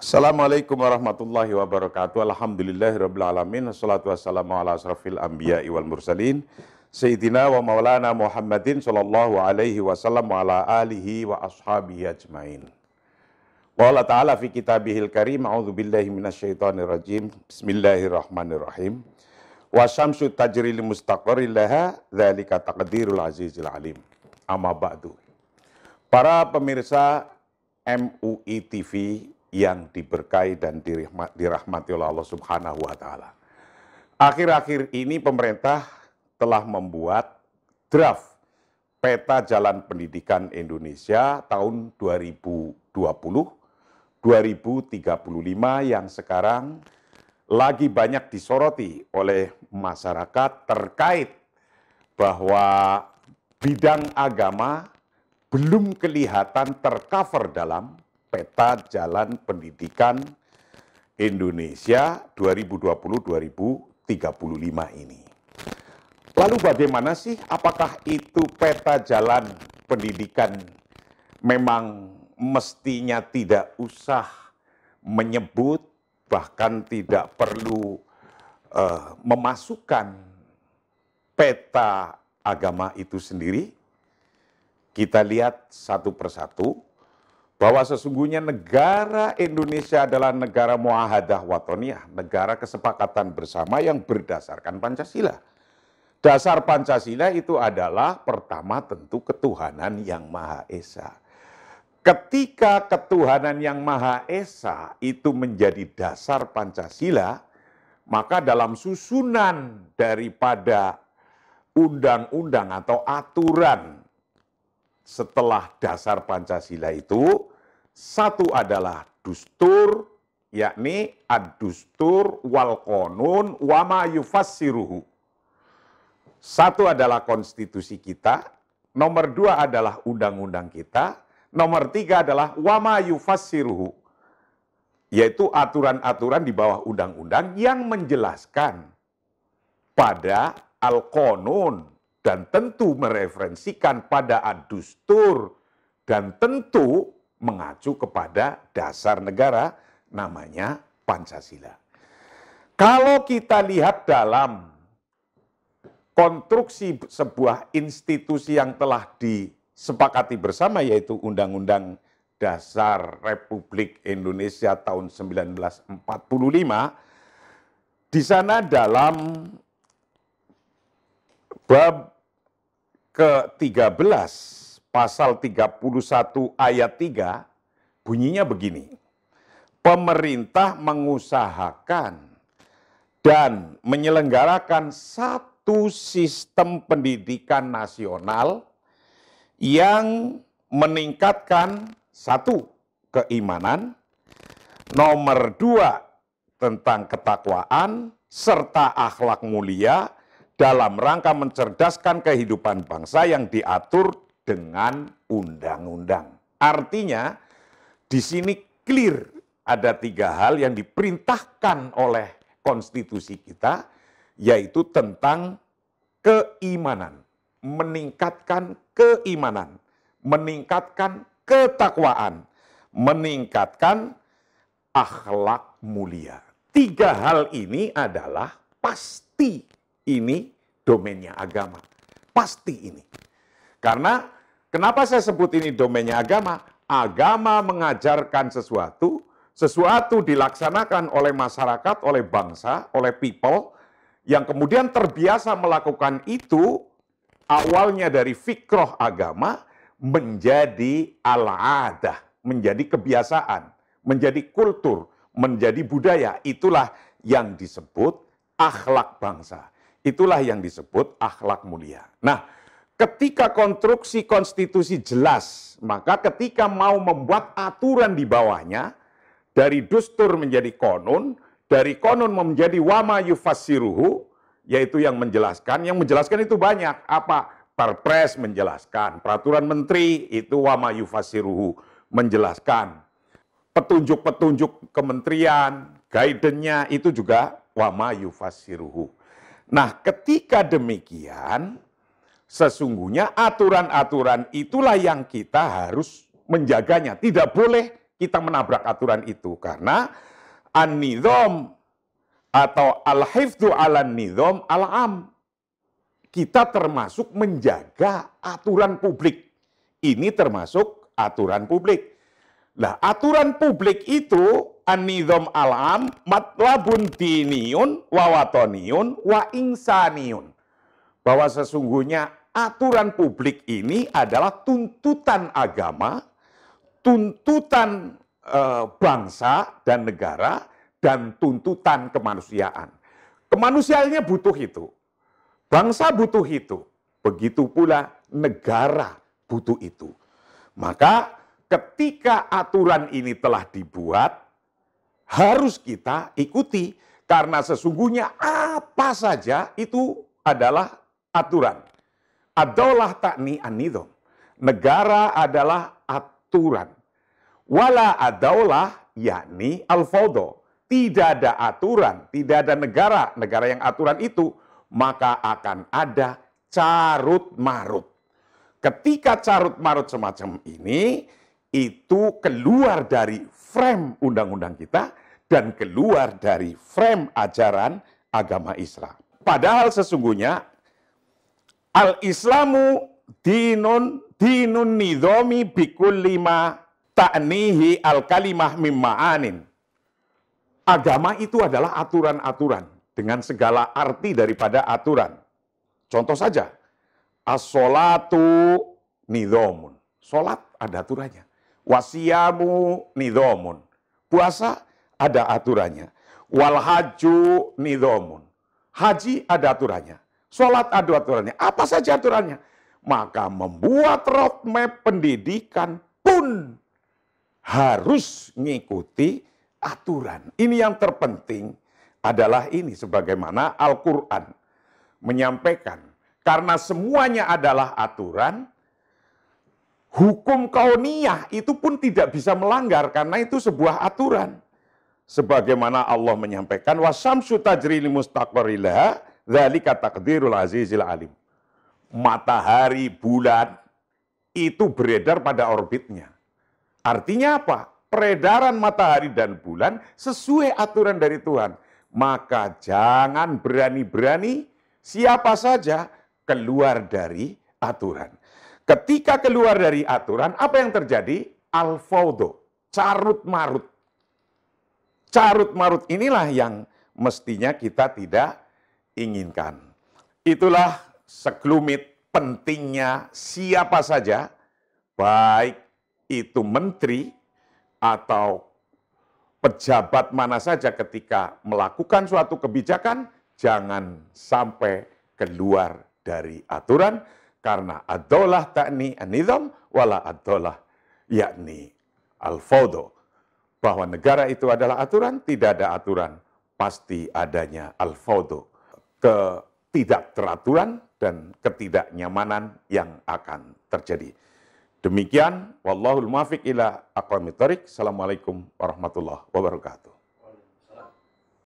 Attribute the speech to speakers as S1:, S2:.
S1: Assalamualaikum warahmatullahi wabarakatuh. alamin. Wassalatu wassalamu ala asrafil anbiya wal mursalin. Sayyidina wa maulana Muhammadin sallallahu alaihi wasallam wa ala alihi wa ashabihi ajmain. Qala ta'ala fi kitabihil karim, a'udzu billahi minasyaitanir rajim, bismillahirrahmanirrahim. Wa syamsu tajri li laha dzalika taqdirul azizil alim. Amma ba'du. Para pemirsa MUI TV yang diberkahi dan dirahmati oleh Allah Subhanahu wa taala. Akhir-akhir ini pemerintah telah membuat draft peta jalan pendidikan Indonesia tahun 2020 2035 yang sekarang lagi banyak disoroti oleh masyarakat terkait bahwa bidang agama belum kelihatan tercover dalam peta jalan pendidikan Indonesia 2020-2035 ini. Lalu bagaimana sih apakah itu peta jalan pendidikan memang mestinya tidak usah menyebut bahkan tidak perlu uh, memasukkan peta agama itu sendiri. Kita lihat satu persatu bahwa sesungguhnya negara Indonesia adalah negara muahadah watoniah, negara kesepakatan bersama yang berdasarkan Pancasila. Dasar Pancasila itu adalah pertama tentu ketuhanan yang Maha Esa. Ketika ketuhanan yang Maha Esa itu menjadi dasar Pancasila, maka dalam susunan daripada undang-undang atau aturan setelah dasar Pancasila itu, satu adalah dustur, yakni ad-dustur wal konun wama yufassiruhu. Satu adalah konstitusi kita, nomor dua adalah undang-undang kita, nomor tiga adalah wama yufassiruhu, yaitu aturan-aturan di bawah undang-undang yang menjelaskan pada al-konun dan tentu mereferensikan pada ad-dustur dan tentu mengacu kepada dasar negara namanya Pancasila. Kalau kita lihat dalam konstruksi sebuah institusi yang telah disepakati bersama yaitu Undang-Undang Dasar Republik Indonesia tahun 1945, di sana dalam bab ke-13 pasal 31 ayat 3 bunyinya begini. Pemerintah mengusahakan dan menyelenggarakan satu sistem pendidikan nasional yang meningkatkan satu keimanan, nomor dua tentang ketakwaan serta akhlak mulia dalam rangka mencerdaskan kehidupan bangsa yang diatur dengan undang-undang. Artinya di sini clear ada tiga hal yang diperintahkan oleh konstitusi kita yaitu tentang keimanan, meningkatkan keimanan, meningkatkan ketakwaan, meningkatkan akhlak mulia. Tiga hal ini adalah pasti ini domennya agama. Pasti ini. Karena kenapa saya sebut ini domainnya agama? Agama mengajarkan sesuatu, sesuatu dilaksanakan oleh masyarakat, oleh bangsa, oleh people, yang kemudian terbiasa melakukan itu, awalnya dari fikroh agama, menjadi al-adah, menjadi kebiasaan, menjadi kultur, menjadi budaya. Itulah yang disebut akhlak bangsa. Itulah yang disebut akhlak mulia. Nah, ketika konstruksi konstitusi jelas, maka ketika mau membuat aturan di bawahnya, dari dustur menjadi konun, dari konun menjadi wama yufasiruhu, yaitu yang menjelaskan. Yang menjelaskan itu banyak. Apa? Perpres menjelaskan. Peraturan menteri itu wama yufasiruhu menjelaskan. Petunjuk-petunjuk kementerian, guidance-nya itu juga wama yufasiruhu. Nah ketika demikian, Sesungguhnya aturan-aturan itulah yang kita harus menjaganya. Tidak boleh kita menabrak aturan itu karena an-nizam atau al hifdu al nizam al-am. Kita termasuk menjaga aturan publik. Ini termasuk aturan publik. Nah, aturan publik itu an-nizam al-am matlabun diniun wa watoniun wa insaniun bahwa sesungguhnya aturan publik ini adalah tuntutan agama, tuntutan eh, bangsa dan negara, dan tuntutan kemanusiaan. Kemanusiaannya butuh itu. Bangsa butuh itu. Begitu pula negara butuh itu. Maka ketika aturan ini telah dibuat, harus kita ikuti karena sesungguhnya apa saja itu adalah aturan. Adalah takni anidom. Negara adalah aturan. Wala adalah yakni alfodo. Tidak ada aturan, tidak ada negara. Negara yang aturan itu, maka akan ada carut marut. Ketika carut marut semacam ini, itu keluar dari frame undang-undang kita dan keluar dari frame ajaran agama Islam. Padahal sesungguhnya Al-Islamu dinun dinun nidomi bikul lima taknihi al-kalimah mimma anin. Agama itu adalah aturan-aturan dengan segala arti daripada aturan. Contoh saja, as-solatu nidomun. Solat ada aturannya. Wasiamu nidomun. Puasa ada aturannya. Wal haju nidomun. Haji ada aturannya. Sholat ada aturannya. Apa saja aturannya? Maka membuat roadmap pendidikan pun harus mengikuti aturan. Ini yang terpenting adalah ini sebagaimana Al-Qur'an menyampaikan karena semuanya adalah aturan hukum kauniyah itu pun tidak bisa melanggar karena itu sebuah aturan sebagaimana Allah menyampaikan wasamsu tajri li Zalika takdirul azizil alim. Matahari, bulan, itu beredar pada orbitnya. Artinya apa? Peredaran matahari dan bulan sesuai aturan dari Tuhan. Maka jangan berani-berani siapa saja keluar dari aturan. Ketika keluar dari aturan, apa yang terjadi? Alfaudo, carut marut. Carut marut inilah yang mestinya kita tidak inginkan. Itulah sekelumit pentingnya siapa saja, baik itu menteri atau pejabat mana saja ketika melakukan suatu kebijakan, jangan sampai keluar dari aturan, karena adolah takni anidom, wala adolah yakni al-fodo. Bahwa negara itu adalah aturan, tidak ada aturan, pasti adanya al-fodo, ketidakteraturan dan ketidaknyamanan yang akan terjadi. Demikian, wallahul muafiq ila aqwamit Assalamualaikum warahmatullahi wabarakatuh.